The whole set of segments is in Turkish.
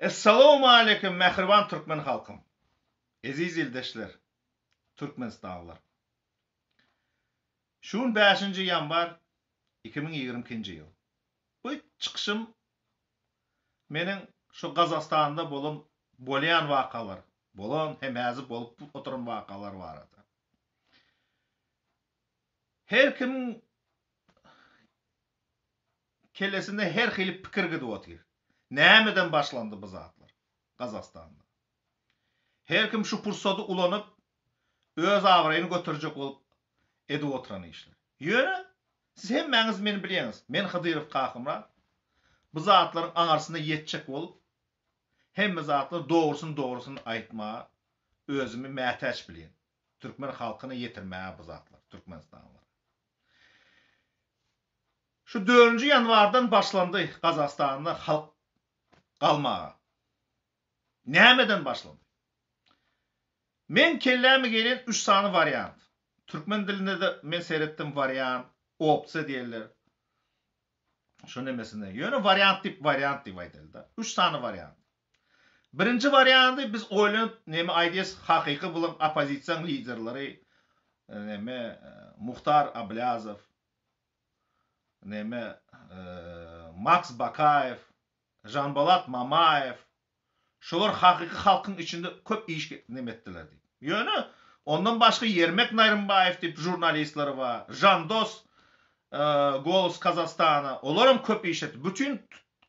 Assalamu alaikum mehriban Türkmen halkım. Eziz ildeşler, Türkmen stavlar. Şun 5-nji ýanwar 2022-nji ýyl. Bu çykyşym meniň şu Gazastanda bolan bolan wakalar, bolan hem häzir bolup oturan wakalar bar. Her kim kellesinde her hili pikir Nämeden başlandı bu zatlar? Qazaqstanda. Her kim şu fırsatı ulanıp öz awrayny götürjek bolup edip oturany işler. Yöre siz hem meniz meni bilýäňiz. Men Xidirov qahymra. Bu zatlar aňarsyna ýetjek bol. Hem bu zatlar dogrusyny dogrusyny aýtma. Özümi mätäç bilen. Türkmen halkyny ýetirme bu zatlar. Türkmenistanlar. Şu 4-nji ýanwardan başlandy Gazastanyň halk қалмаға. Нәмеден башылды? Мен келемі келен үш саны вариант. Түркмен ділінде де мен сереттім вариант, опция дейлі. Шо немесіне, вариант деп вариант деп айтылды. Да? Үш саны вариант. Бірінші варианты біз ойлып, неме айдес хақиқы бұлым оппозицияң лидерлары. неме Мұхтар Аблязов, неме Макс Бакаев, Жанбалат, Мамаев, шығыр қақиқы қалқың үшінді көп ешке неметтілер Еңі, ондан башқы Ермек Найрымбаев деп журналистлары ба, Жандос, ә, Голос Қазастаны, оларым көп ешеді. Бүтін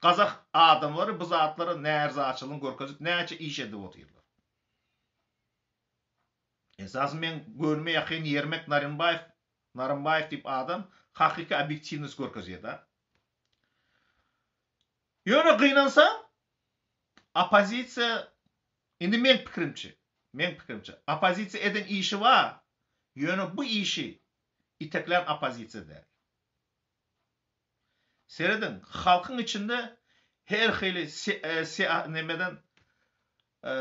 қазақ адамлары, біз атлары нәрзі ашылын көркөзіп, нәрзі ешеді отырлар. Әсіз мен көрмей ақын Ермек Нарымбаев деп адам қақиқы объективніс көркөзеді. Yana қиналсаң оппозиция endi men fikrimcha men fikrimcha oppozitsiya eden işi var, yana bu işi ishi itaklan oppozitsiyadir seredin xalqning ichida har xili e, nimadan e,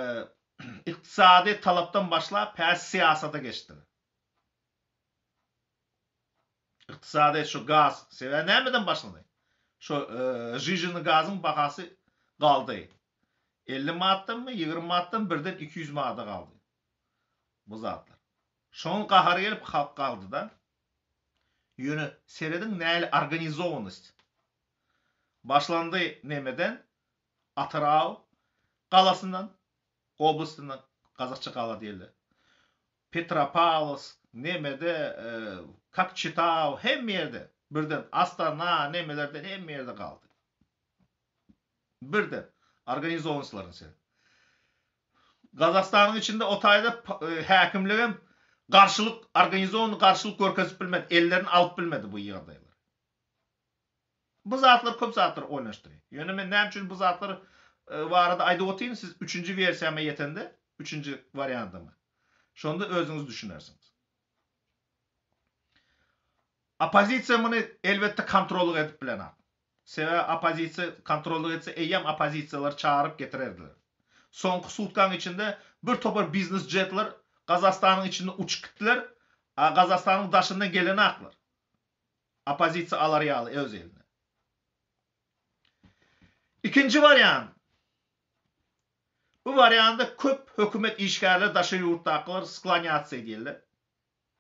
iktisadi talabdan başla, past siyosatga geçti. İktisadi şu gaz seva nimadan başlandı? Şu e, jijini gazın bahası kaldı. 50 manattan mı 20 manattan birden 200 manata kaldı. Bu zatlar. Şunun kahar gelip halk kaldı da. Yönü seredin neyli organizovanist. Başlandı nemeden? Атырау қаласынан облысынан қазақша қала дейді петропавловск немеде ә, кокчетау hem yerde. Birden asla na nemelerden hem yerde kaldı. Birden organize olmuşların sen. Kazakistan'ın içinde otayda e, hakimlerin karşılık organize onu karşılık görkezip bilmedi. Ellerini alıp bilmedi bu yığındaylar. Bu zatlar köp zatlar oynaştırıyor. Yani men nem için bu zatları e, var arada ayda otayın siz üçüncü versiyama yetende üçüncü varyantı mı? Şonda özünüz düşünersiniz. Оппозиция мұны әлбетте контролдық етіп білен ат. Себебі оппозиция контролдық етсе, әйем оппозициялар чағарып кетірерділер. Соңғы сутқан ішінде бір топар бизнес жетлер Қазақстанның ішінде ұчып кеттілер, Қазақстанның дашынан келені ақлар. Оппозиция алар ялы өз еліне. İkinci variant. Bu variantda ko'p hukumat ishgarlari dasha yurtdagilar sklonyatsiya deyildi.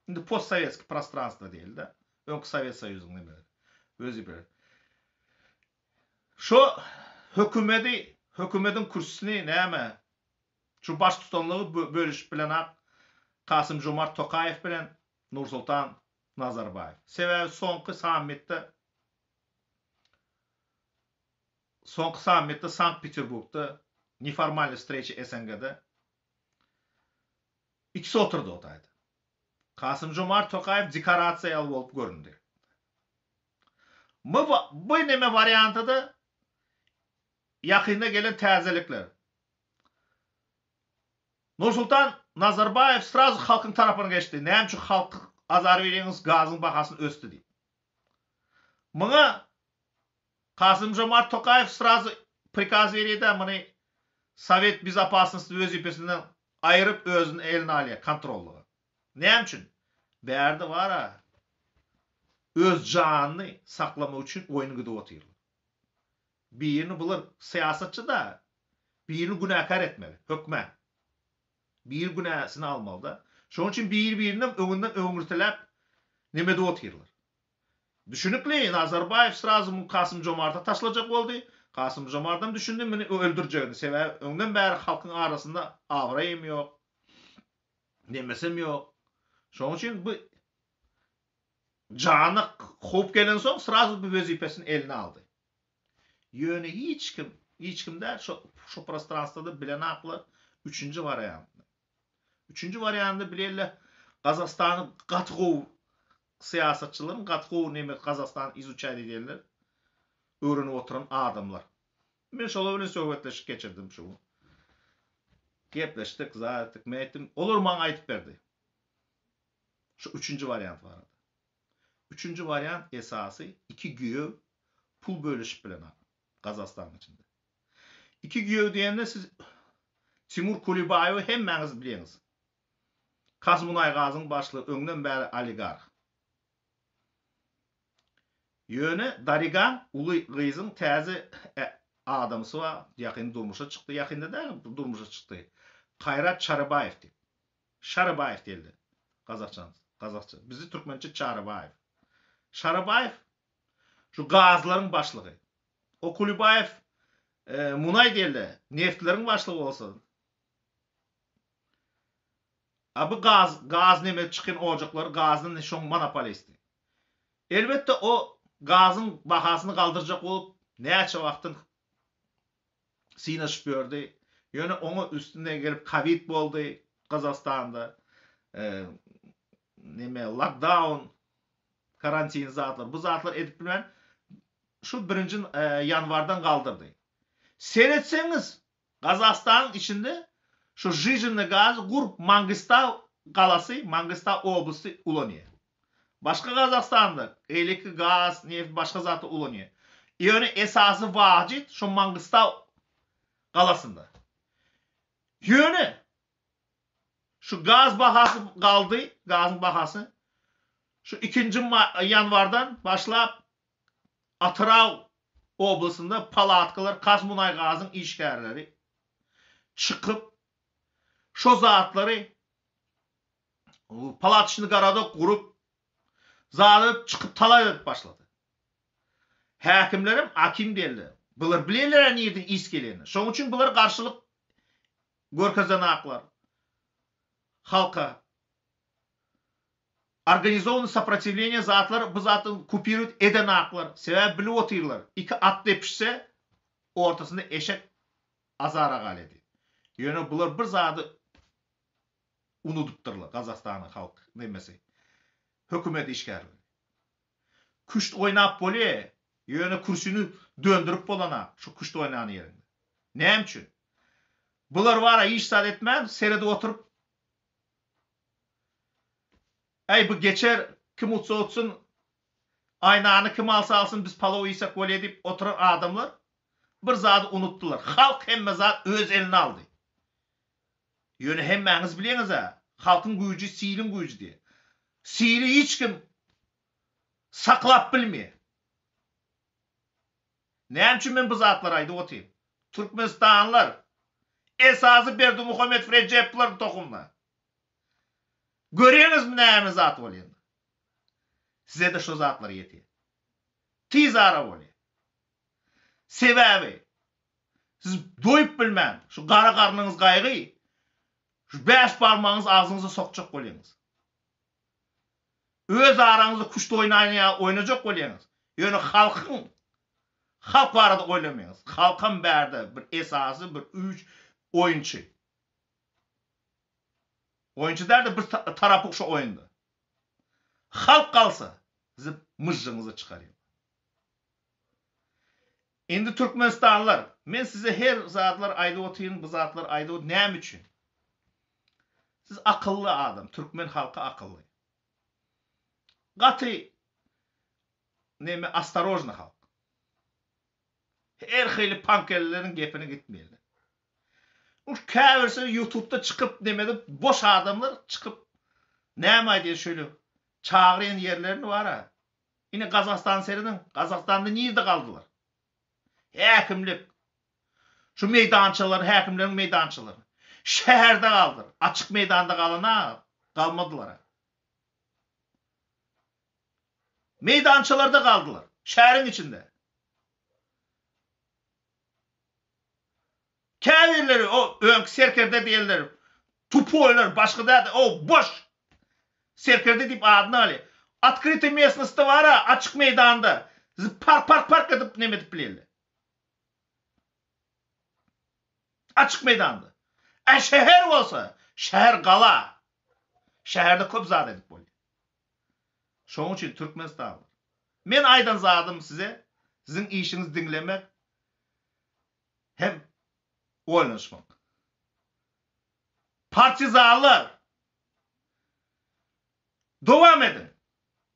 Endi postsovetskiy пространство deyildi. Yok Sovyet Soyuzu'nun demeli. Özü bir. Şu hükümeti, hükümetin kursunu neyme? Şu baş tutanlığı bölüş bilen Kasım Cumart Tokayev bilen Nursultan Nazarbayev. Sebebi sonki sammitde sonki sammitde Sankt-Peterburg'da neformalli встречи SNG'de ikisi oturdu otaydı. қасым жомарт тоқаев декорациялы болып көрінді бұл неме варианты да яқында келген Нұр нұрсұлтан назарбаев сразу халықтың тарапына кешті нәм үшін халық азар береңіз газдың бағасын өсті дейді мұны қасым жомарт тоқаев сразу приказ береді міне совет безопасности өз айырып өзінің елін алия контрольға Ne için? Berdi var ha. Öz canını saklama için oyunu gıdı otuyorlar. Birini bulur siyasetçi da birini günahkar etmeli. Hükme. Bir günahsını almalı da. Şonun için bir birinden öngünden öngürtülep nemede otuyorlar. Düşünükleyin Nazarbayev sırazı Kasım Comart'a taşılacak oldu. Kasım Comart'dan düşündüm beni öldüreceğini. Sebebi önden beri halkın arasında avrayım yok. Demesem yok. Şoçun bu janyk hop gelen soň sraz bu wezipesini eline aldy. Ýöne hiç kim, hiç kimde de şo şo prostranstwoda bilen aqly 3-nji variant. 3-nji wariantda bilenle Qazaqstany gatgow syýasatçylaryň gatgow näme Qazaqstany izüçäde gelen öwrenip oturan adamlar. Men şol bilen söhbetleşip geçirdim şu. Gepleşdik, zatyk, meýtim, olur maňa aýdyp berdi. Şu üçüncü variant var. Üçüncü variant esası iki güyü pul bölüşüp bilenar. Qazaqstan içinde. İki güyü diyende siz Timur Kulibayev'i hemmeniz bileyiniz. Kazmunay Qazın başlığı önden beri oligarx. Yönü Darigan Ulu Qızın təzi adamısı var. Yakın durmuşa çıktı. Yakında da durmuşa çıktı. Kayrat Şarabayev deyip. Şarabayev deyildi. Kazakçanız. Kazakça. Bizi Türkmençe Çarabayev. Şarabayev şu gazların başlığı. O Kulibayev e, Munay derler. Neftlerin başlığı olsun. Abi gaz, gaz neme çıkan ocaklar gazın şon monopolisti. Elbette o gazın bahasını kaldıracak olup neçe vaktin sinaşıp gördü. Yöne onun üstüne gelip Covid oldu Kazakstanda. E, неме локдаун карантин затылар бұл затылар етіп білмән шу бірінші ә, январдан қалдырды етсеңіз қазақстанның ішінде шу жиженный газ ғұрп маңғыстау қаласы маңғыстау облысы улоне Başka Kazakistan'da elektrik, gaz, neft başka заты ulanıyor. Yani esası vacit şu маңғыстау қаласында Yani Şu gaz bahası kaldı. gaz bahası. Şu 2. yanvardan başlap Atrav oblasında palatkalar, Kazmunay gazın işgərləri çıkıp şu zatları palatçını qarada qurup zarıb çıkıp talay başladı. Hakimlerim hakim deyirlər. Bunlar bilirlər niyetin iskelerini. Şonun için bunlar karşılık görkezden haklar halka. Organizovanный сопротивление zatlar bu zatın kupirit eden aklar. Sebep bilip otuyrlar. İki at depişse ortasında eşek azara galedi. Yönü bular bir zatı unuduptırlar Kazakistan'ın halk demesi. Hükümet işgarlı. Kuşt oynap bole yönü kursunu döndürüp bolana şu kuşt oynayan yerinde. Ne için? Bular vara iş saat etmem serede oturup Ey bu geçer kim olsa olsun aynanı kim alsa alsın biz palov yiysak gol edip oturan adamlar bir zatı unuttular. Halk hemme zat öz elini aldı. Yönü hemmeniz bileyiniz ha. Halkın gücü, siilin gücü diye. Siili hiç kim saklap bilmiyor. Ne için ben bu zatlar aydı otayım? Türkmenistanlar esası berdu Muhammed Recep'lar tokumla. Göreniz mi nəyəni zat olin? Sizə də şu zatlar yeti. Ti zara olin. Siz doyub bilmən, şu gara garnyňyz qayqı, şu bäş parmağınız agzyňyza soqçıq olinz. Öz aranızı kuşta oynayna oynayacaq olinz. Yönü halkyň xalqın xalqın xalqın xalqın xalqın bir esasy, bir xalqın oýunçy. o'yinchilarda bir tarafi şu o'yinda xalq kalsa sizni mijjingizni chiqaring Şimdi turkmanistonlar ben size her zatlar aytib o'tayin bu zotlar aytib nima uchun siz aqlli odam turkman xalqi aqlli qat'iy nima осторожный halk. her xil pankerlarning gapini gitmaydi bu Käverse YouTube'da çıkıp demedi boş adamlar çıkıp ne diye şöyle çağıran yerlerini var ha. Yine Kazakistan serinin Kazakistan'da de kaldılar? Hekimlik. Şu meydançılar, hekimlerin meydançıları. Şehirde kaldılar. Açık meydanda ha kalmadılar. Ha. Meydançalarda kaldılar. Şehrin içinde. Kafirleri o önk serkerde diyenler tupu oylar başka da o boş serkerde deyip adını ali. Открытый местности vara açık meydanda park park park edip ne edip bilirler. Açık meydanda. E şehir olsa şehir kala. Şehirde köp zat edip bolyar. Şoň üçin Türkmenistan. Men aydan zadım size. Sizin işiniz dinlemek hem Wollensburg. Partizalar. Devam edin.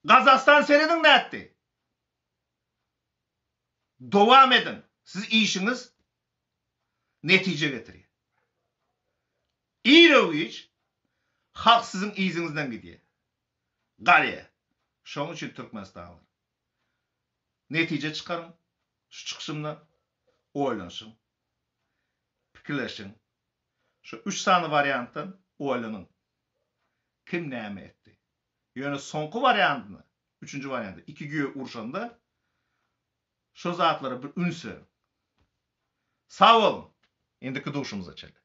Kazakistan seredin ne etti? Devam edin. Siz iyi işiniz netice getiriyor. İroviç halk sizin izinizden gidiyor. Galiye. Şonun için Türkmenistan alır. Netice çıkarın. Şu çıksınlar. Oylansın fikirləşin. Şu üç tane variantın oylanın. Kim nəmi etdi? Yəni sonku variantını, üçüncü cü variantı 2 güyə urşanda şu zatlara bir ünsü. Sağ olun. İndiki duşumuza açıldı.